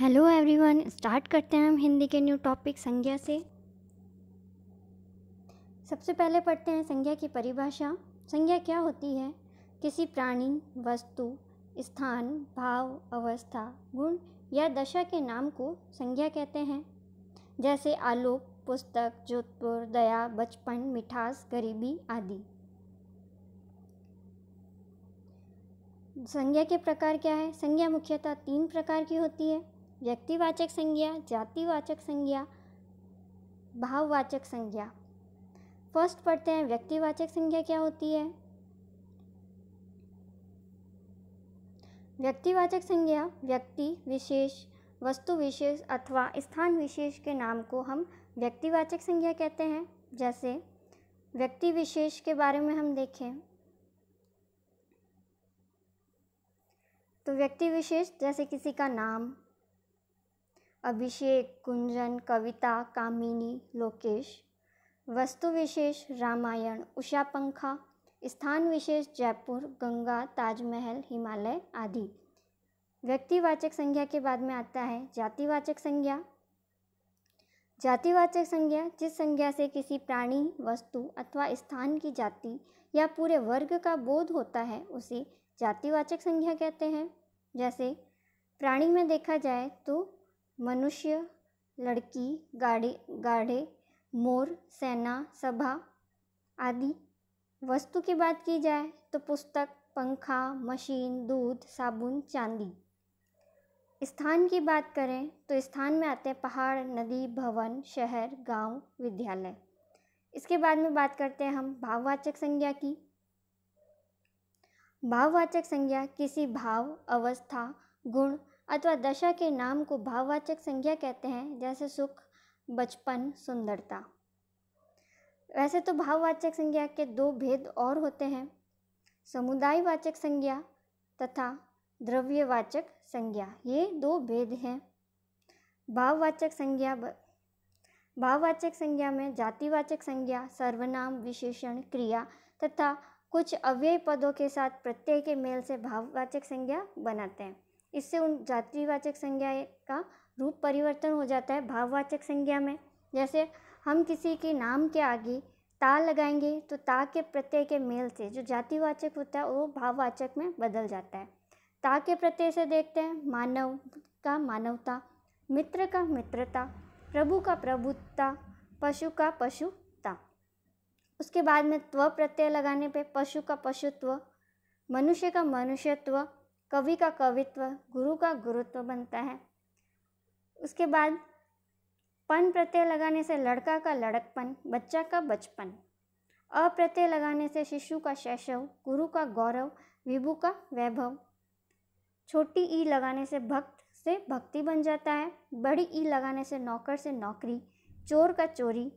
hello everyone start करते हैं हम हिंदी के न्यू टॉपिक संज्ञा से सबसे पहले पढ़ते हैं संज्ञा की परिभाषा संज्ञा क्या होती है किसी प्राणी वस्तु स्थान भाव अवस्था गुण या दशा के नाम को संज्ञा कहते हैं जैसे आलोक पुस्तक जोधपुर दया बचपन मिठास गरीबी आदि संज्ञा के प्रकार क्या है संज्ञा मुख्यतः तीन प्रकार की होती है व्यक्तिवाचक संज्ञा जातिवाचक संज्ञा भाववाचक संज्ञा फर्स्ट पढ़ते हैं व्यक्तिवाचक संज्ञा क्या होती है व्यक्तिवाचक संज्ञा व्यक्ति विशेष वस्तु विशेष अथवा स्थान विशेष के नाम को हम व्यक्तिवाचक संज्ञा कहते हैं जैसे व्यक्ति विशेष के बारे में हम देखें तो व्यक्ति विशेष जैसे किसी का नाम अभिषेक कुंजन कविता कामिनी लोकेश वस्तु विशेष रामायण उषा पंखा स्थान विशेष जयपुर गंगा ताजमहल हिमालय आदि व्यक्तिवाचक संज्ञा के बाद में आता है जातिवाचक संज्ञा जातिवाचक संज्ञा जिस संज्ञा से किसी प्राणी वस्तु अथवा स्थान की जाति या पूरे वर्ग का बोध होता है उसे जातिवाचक संज्ञा कहते हैं जैसे प्राणी में देखा जाए तो मनुष्य लड़की गाड़ी गाढ़े मोर सेना सभा आदि वस्तु की बात की जाए तो पुस्तक पंखा मशीन दूध साबुन चांदी स्थान की बात करें तो स्थान में आते हैं पहाड़ नदी भवन शहर गांव, विद्यालय इसके बाद में बात करते हैं हम भाववाचक संज्ञा की भाववाचक संज्ञा किसी भाव अवस्था गुण अथवा दशा के नाम को भाववाचक संज्ञा कहते हैं जैसे सुख बचपन सुंदरता वैसे तो भाववाचक संज्ञा के दो भेद और होते हैं समुदायवाचक संज्ञा तथा द्रव्यवाचक संज्ञा ये दो भेद हैं भाववाचक संज्ञा भाववाचक संज्ञा में जातिवाचक संज्ञा सर्वनाम विशेषण क्रिया तथा कुछ अव्यय पदों के साथ प्रत्यय के मेल से भाववाचक संज्ञा बनाते हैं इससे उन जातिवाचक संज्ञा का रूप परिवर्तन हो जाता है भाववाचक संज्ञा में जैसे हम किसी के नाम के आगे ता लगाएंगे तो ता के प्रत्यय के मेल से जो जातिवाचक होता है वो भाववाचक में बदल जाता है ता के प्रत्यय से देखते हैं मानव का मानवता मित्र का मित्रता प्रभु का प्रभुता पशु का पशुता उसके बाद में त्व प्रत्यय लगाने पे पशु का पशुत्व मनुष्य का मनुष्यत्व कवि का कवित्व गुरु का गुरुत्व बनता है उसके बाद पन प्रत्यय लगाने से लड़का का लड़कपन बच्चा का बचपन अप्रत्यय लगाने से शिशु का शैशव गुरु का गौरव विभु का वैभव छोटी ई लगाने से भक्त से भक्ति बन जाता है बड़ी ई लगाने से नौकर से नौकरी चोर का चोरी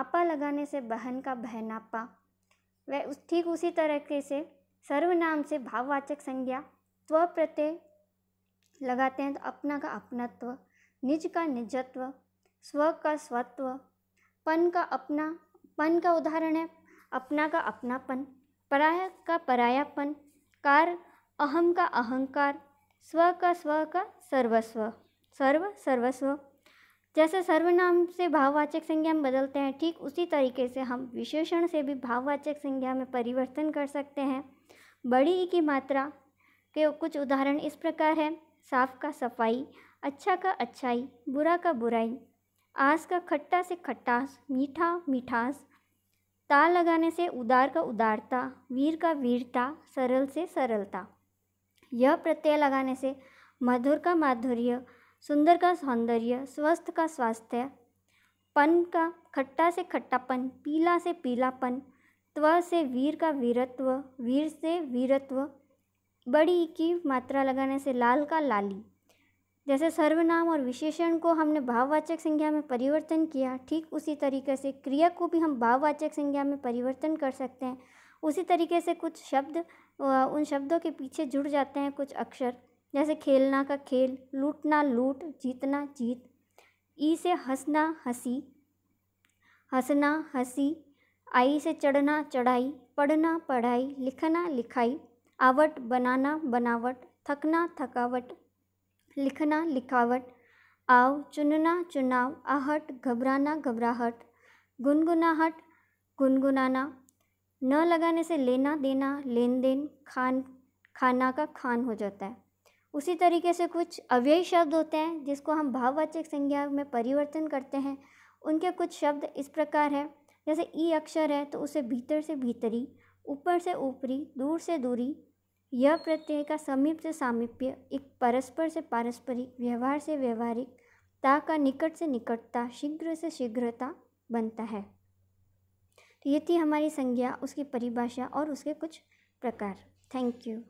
आपा लगाने से बहन का बहनापा वह ठीक उसी तरीके से सर्वनाम से भाववाचक संज्ञा त्व प्रत्यय लगाते हैं तो अपना का अपनत्व निज का निजत्व स्व का स्वत्व पन का अपना पन का उदाहरण है अपना का अपनापन पराय का परायापन कार अहम का अहंकार स्व का स्व का सर्वस्व सर्व सर्वस्व जैसे सर्वनाम से भाववाचक संज्ञा में बदलते हैं ठीक उसी तरीके से हम विशेषण से भी भाववाचक संज्ञा में परिवर्तन कर सकते हैं बड़ी की मात्रा के कुछ उदाहरण इस प्रकार हैं साफ का सफाई अच्छा का अच्छाई बुरा का बुराई आस का खट्टा से खट्टास मीठा मिठास ताल लगाने से उदार का उदारता वीर का वीरता सरल से सरलता यह प्रत्यय लगाने से मधुर का माधुर्य सुंदर का सौंदर्य स्वस्थ का स्वास्थ्य पन का खट्टा से खट्टापन पीला से पीलापन त्व से वीर का वीरत्व वीर से वीरत्व बड़ी की मात्रा लगाने से लाल का लाली जैसे सर्वनाम और विशेषण को हमने भाववाचक संज्ञा में परिवर्तन किया ठीक उसी तरीके से क्रिया को भी हम भाववाचक संज्ञा में परिवर्तन कर सकते हैं उसी तरीके से कुछ शब्द उन शब्दों के पीछे जुड़ जाते हैं कुछ अक्षर जैसे खेलना का खेल लूटना लूट जीतना जीत ई से हंसना हंसी हंसना हंसी आई से चढ़ना चढ़ाई पढ़ना पढ़ाई लिखना लिखाई आवट बनाना बनावट थकना थकावट लिखना लिखावट आव चुनना चुनाव आहट घबराना घबराहट गुनगुनाहट गुनगुनाना न लगाने से लेना देना लेन देन खान खाना का खान हो जाता है उसी तरीके से कुछ अव्ययी शब्द होते हैं जिसको हम भाववाचक संज्ञा में परिवर्तन करते हैं उनके कुछ शब्द इस प्रकार है जैसे ई अक्षर है तो उसे भीतर से भीतरी ऊपर से ऊपरी दूर से दूरी यह प्रत्यय का समीप से सामीप्य एक परस्पर से पारस्परिक व्यवहार से व्यवहारिक ता का निकट से निकटता शीघ्र से शीघ्रता बनता है तो ये थी हमारी संज्ञा उसकी परिभाषा और उसके कुछ प्रकार थैंक यू